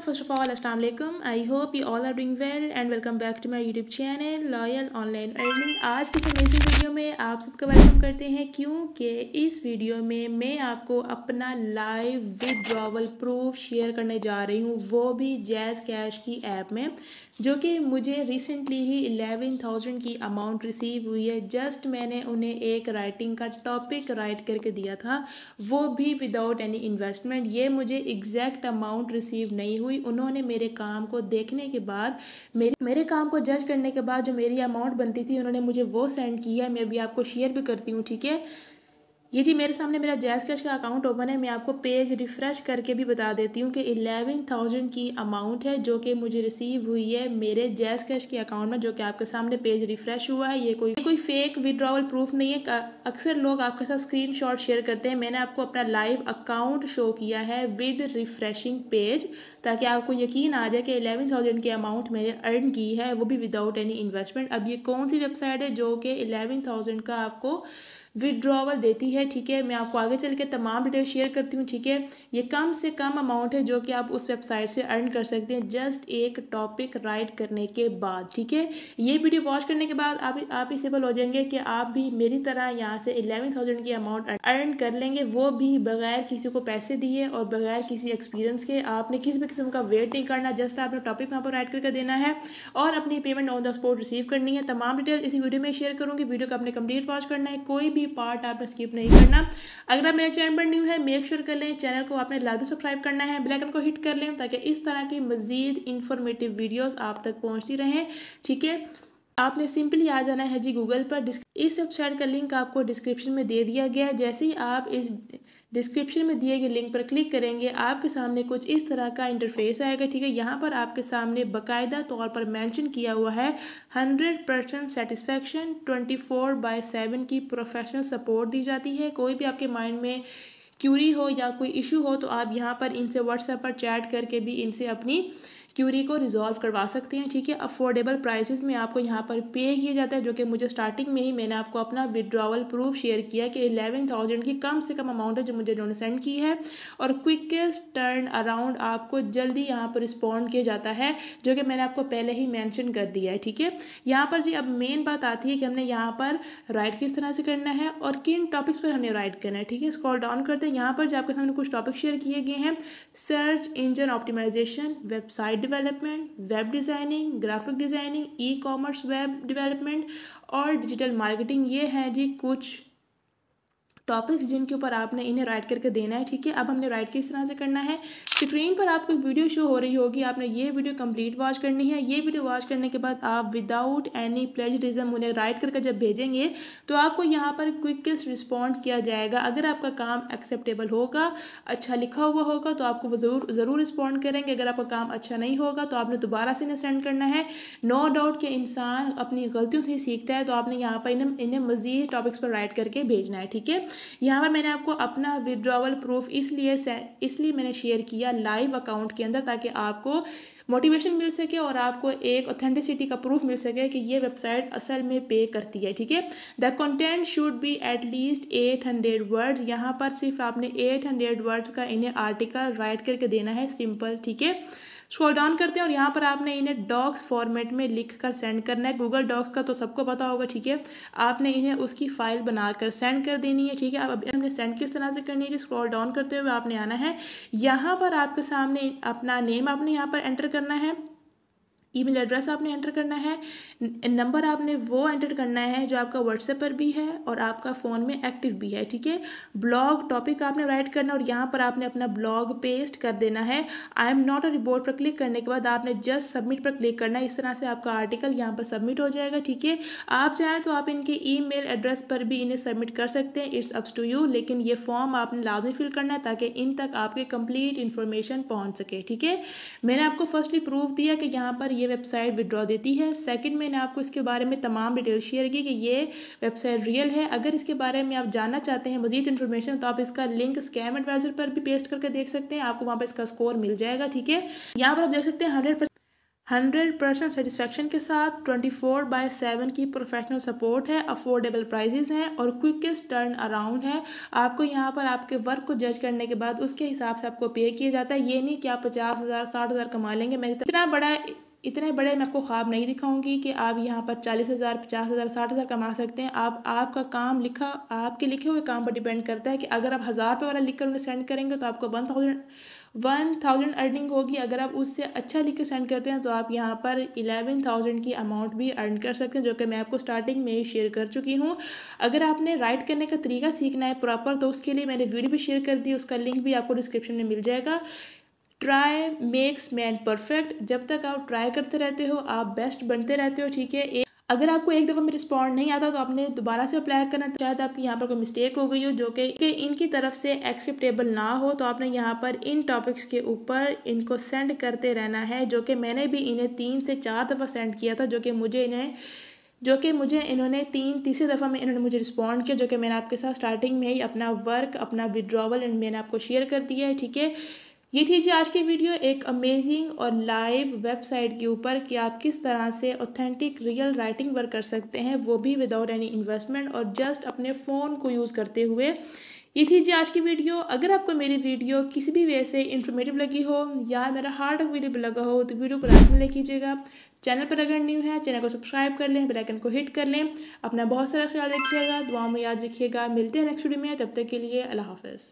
everyone first of all assalamu alaikum i hope you all are doing well and welcome back to my youtube channel loyal online earning आज की इस amazing video में आप सबका welcome करते हैं क्योंकि इस वीडियो में मैं आपको अपना लाइव विदड्रॉवल प्रूफ शेयर करने जा रही हूँ वो भी जैज़ कैश की ऐप में जो कि मुझे रिसेंटली ही एलेवन थाउजेंड की अमाउंट रिसीव हुई है जस्ट मैंने उन्हें एक राइटिंग का टॉपिक राइट करके दिया था वो भी विदाउट एनी इन्वेस्टमेंट ये मुझे एग्जैक्ट अमाउंट रिसीव नहीं हुई हुई उन्होंने मेरे काम को देखने के बाद मेरे मेरे काम को जज करने के बाद जो मेरी अमाउंट बनती थी उन्होंने मुझे वो सेंड किया है मैं अभी आपको शेयर भी करती हूँ ठीक है ये जी मेरे सामने मेरा जैस कैश का अकाउंट ओपन है मैं आपको पेज रिफ़्रेश करके भी बता देती हूँ कि एलेवन थाउजेंड की अमाउंट है जो कि मुझे रिसीव हुई है मेरे जैस कैश के अकाउंट में जो कि आपके सामने पेज रिफ़्रेश हुआ है ये कोई ये कोई फेक विड्रॉवल प्रूफ नहीं है अक्सर लोग आपके साथ स्क्रीन शॉट शेयर करते हैं मैंने आपको अपना लाइव अकाउंट शो किया है विद रिफ़्रेशिंग पेज ताकि आपको यकीन आ जाए कि एलेवन थाउजेंड की अमाउंट मैंने अर्न की है वो भी विदाउट एनी इन्वेस्टमेंट अब ये कौन सी वेबसाइट है जो कि एलेवन थाउजेंड का आपको विड्रॉवल देती है ठीक है मैं आपको आगे चल के तमाम डिटेल शेयर करती हूँ ठीक है ये कम से कम अमाउंट है जो कि आप उस वेबसाइट से अर्न कर सकते हैं जस्ट एक टॉपिक राइट करने के बाद ठीक है ये वीडियो वॉच करने के बाद आप आप इसेबल हो जाएंगे कि आप भी मेरी तरह यहाँ से एलेवन थाउजेंड की अमाउंट अर्न कर लेंगे वो भी बगैर किसी को पैसे दिए और बगैर किसी एक्सपीरियंस के आपने किसी भी किस्म का वेट नहीं करना जस्ट आपने टॉपिक वहाँ पर राइड करके देना है और अपनी payment on the spot receive करनी है तमाम डिटेल इसी वीडियो में शेयर करूँगी वीडियो को आपने कंप्लीट वॉच करना है कोई भी भी पार्ट आपने स्किप नहीं करना अगर आप मेरे चैनल पर न्यू है मेक श्योर कर लें चैनल को आपने लाभ सब्सक्राइब करना है बेलाइकन को हिट कर लें ताकि इस तरह की मजीद इन्फॉर्मेटिव वीडियोज़ आप तक पहुँचती रहें ठीक है आपने सिंपली आ जाना है जी गूगल पर इस वेबसाइट का लिंक आपको डिस्क्रिप्शन में दे दिया गया है जैसे ही आप इस डिस्क्रिप्शन में दिए गए लिंक पर क्लिक करेंगे आपके सामने कुछ इस तरह का इंटरफेस आएगा ठीक है यहाँ पर आपके सामने बकायदा तौर पर मेंशन किया हुआ है hundred percent satisfaction twenty four by seven की प्रोफेशनल सपोर्ट दी जाती है कोई भी आपके माइंड में क्यूरी हो या कोई इशू हो तो आप यहाँ पर इनसे व्हाट्सएप पर चैट करके भी इनसे अपनी क्यूरी को रिजॉल्व करवा सकते हैं ठीक है अफोर्डेबल प्राइसेस में आपको यहाँ पर पे किया जाता है जो कि मुझे स्टार्टिंग में ही मैंने आपको अपना विड्रॉवल प्रूफ शेयर किया कि एलेवन थाउजेंड की कम से कम अमाउंट है जो मुझे उन्होंने सेंड की है और क्विकेस्ट टर्न अराउंड आपको जल्दी यहाँ पर रिस्पॉन्ड किया जाता है जो कि मैंने आपको पहले ही मैंशन कर दिया है ठीक है यहाँ पर जी अब मेन बात आती है कि हमने यहाँ पर राइट किस तरह से करना है और किन टॉपिक्स पर हमें राइट करना है ठीक है स्कॉल डाउन करते हैं यहाँ पर जो आपके सामने कुछ टॉपिक शेयर किए गए हैं search engine optimisation website development web designing graphic designing e commerce web development और डिजिटल मार्केटिंग ये हैं जी कुछ टॉपिक्स जिनके ऊपर आपने इन्हें राइट करके देना है ठीक है अब हमने राइट किस तरह से करना है स्क्रीन पर आपको वीडियो शो हो रही होगी आपने ये वीडियो कंप्लीट वॉच करनी है ये वीडियो वॉच करने के बाद आप विदाउट एनी प्लेजरिज्म उन्हें राइट करके जब भेजेंगे तो आपको यहाँ पर क्विकेस्ट रिस्पॉन्ड किया जाएगा अगर आपका काम एक्सेप्टेबल होगा अच्छा लिखा हुआ होगा तो आपको वो ज़रूर ज़रूर रिस्पॉन्ड करेंगे अगर आपका काम अच्छा नहीं होगा तो आपने दोबारा से इन्हें सेंड करना है नो डाउट कि इंसान अपनी गलतियों से सीखता है तो आपने यहाँ पर इन्हें इन्हें मज़ीद टॉपिक्स पर राइट करके भेजना है ठीक है यहाँ पर मैंने आपको अपना विदड्रावल प्रूफ इसलिए इसलिए मैंने शेयर किया लाइव अकाउंट के अंदर ताकि आपको मोटिवेशन मिल सके और आपको एक ऑथेंटिसिटी का प्रूफ मिल सके कि ये वेबसाइट असल में पे करती है ठीक है the content should be at least eight hundred words यहाँ पर सिर्फ आपने एट हंड्रेड वर्ड्स का इन्हें आर्टिकल राइट करके देना है सिंपल ठीक है स्क्रॉल डाउन करते हैं और यहाँ पर आपने इन्हें डॉक्स फॉर्मेट में लिख कर सेंड करना है गूगल डॉक्स का तो सबको पता होगा ठीक है आपने इन्हें उसकी फ़ाइल बनाकर सेंड कर देनी है ठीक है अब हमने सेंड किस तरह से करनी है स्क्रॉल डाउन करते हुए आपने आना है यहाँ पर आपके सामने अपना नेम आपने यहाँ पर एंटर करना है ईमेल एड्रेस आपने एंटर करना है नंबर आपने वो एंटर करना है जो आपका व्हाट्सएप पर भी है और आपका फ़ोन में एक्टिव भी है ठीक है ब्लॉग टॉपिक आपने राइट करना और यहाँ पर आपने अपना ब्लॉग पेस्ट कर देना है I am not a robot पर क्लिक करने के बाद आपने जस्ट सबमिट पर क्लिक करना है इस तरह से आपका आर्टिकल यहाँ पर सबमिट हो जाएगा ठीक है आप चाहें तो आप इनके मेल एड्रेस पर भी इन्हें सबमिट कर सकते हैं इट्स अप्स टू यू लेकिन ये फॉर्म आपने लाजमी फिल करना है ताकि इन तक आपके कंप्लीट इन्फॉर्मेशन पहुँच सके ठीक है मैंने आपको फर्स्टली प्रूफ दिया कि यहाँ पर ये वेबसाइट विड्रॉ देती है सेकंड मैंने आपको इसके बारे में तमाम डिटेल शेयर की कि ये वेबसाइट रियल है अगर इसके बारे में आप जानना चाहते हैं मजीद इन्फॉर्मेशन तो आप इसका लिंक स्कैम एडवाइजर पर भी पेस्ट करके देख सकते हैं आपको वहाँ पर इसका स्कोर मिल जाएगा ठीक है यहाँ पर आप देख सकते हैं हंड्रेड हंड्रेड परसेंट सेटिस्फेक्शन के साथ ट्वेंटी फोर बाई सेवन की प्रोफेशनल सपोर्ट है अफोर्डेबल प्राइजेज़ हैं और क्विकेस्ट टर्न अराउंड है आपको यहाँ पर आपके वर्क को जज करने के बाद उसके हिसाब से आपको पे किया जाता है ये नहीं कि आप पचास हज़ार साठ हज़ार कमा लेंगे मेरी इतना बड़ा इतने बड़े मैं आपको ख्वाब नहीं दिखाऊंगी कि आप यहाँ पर चालीस हज़ार पचास हज़ार साठ हज़ार कमा सकते हैं आप आपका काम लिखा आपके लिखे हुए काम पर डिपेंड करता है कि अगर आप हज़ार रुपये वाला लिखकर उन्हें सेंड करेंगे तो आपको one thousand one thousand earning होगी अगर आप उससे अच्छा लिख सेंड करते हैं तो आप यहाँ पर इलेवन थाउजेंड की अमाउंट भी अर्न कर सकते हैं जो कि मैं आपको स्टार्टिंग में ही शेयर कर चुकी हूँ अगर आपने राइट करने का तरीका सीखना है प्रॉपर तो उसके लिए मैंने वीडियो भी शेयर कर दी उसका लिंक भी आपको डिस्क्रिप्शन में मिल जाएगा ट्राई मेक्स मैन परफेक्ट जब तक आप ट्राई करते रहते हो आप बेस्ट बनते रहते हो ठीक है एक अगर आपको एक दफ़ा में रिस्पॉन्ड नहीं आता तो आपने दोबारा से अप्लाई करना तो शायद आपकी यहाँ पर कोई मिस्टेक हो गई हो जो कि इनकी तरफ से एक्सेप्टेबल ना हो तो आपने यहाँ पर इन टॉपिक्स के ऊपर इनको सेंड करते रहना है जो कि मैंने भी इन्हें तीन से चार दफ़ा सेंड किया था जो कि मुझे इन्हें जो कि मुझे इन्होंने तीन तीसरी दफ़ा में इन्होंने मुझे रिस्पॉन्ड किया जो कि मैंने आपके साथ स्टार्टिंग में ही अपना वर्क अपना विड्रॉवल एंड मैंने आपको शेयर कर दिया है ठीक है ये थी जी आज की वीडियो एक अमेजिंग और लाइव वेबसाइट के ऊपर कि आप किस तरह से ऑथेंटिक रियल राइटिंग वर्क कर सकते हैं वो भी विदाउट एनी इन्वेस्टमेंट और जस्ट अपने फ़ोन को यूज़ करते हुए ये थी जी आज की वीडियो अगर आपको मेरी वीडियो किसी भी वे से इन्फॉर्मेटिव लगी हो या मेरा हार्ड वर्क वीडियो लगा हो तो वीडियो को लाइक में ले कीजिएगा चैनल पर अगर न्यू है चैनल को सब्सक्राइब कर लें बेलाइकन को हिट कर लें अपना बहुत सारा ख्याल रखिएगा दुआ में याद रखिएगा मिलते हैं नेक्स्ट वीडियो में तब तक के लिए अल्लाह हाफिज़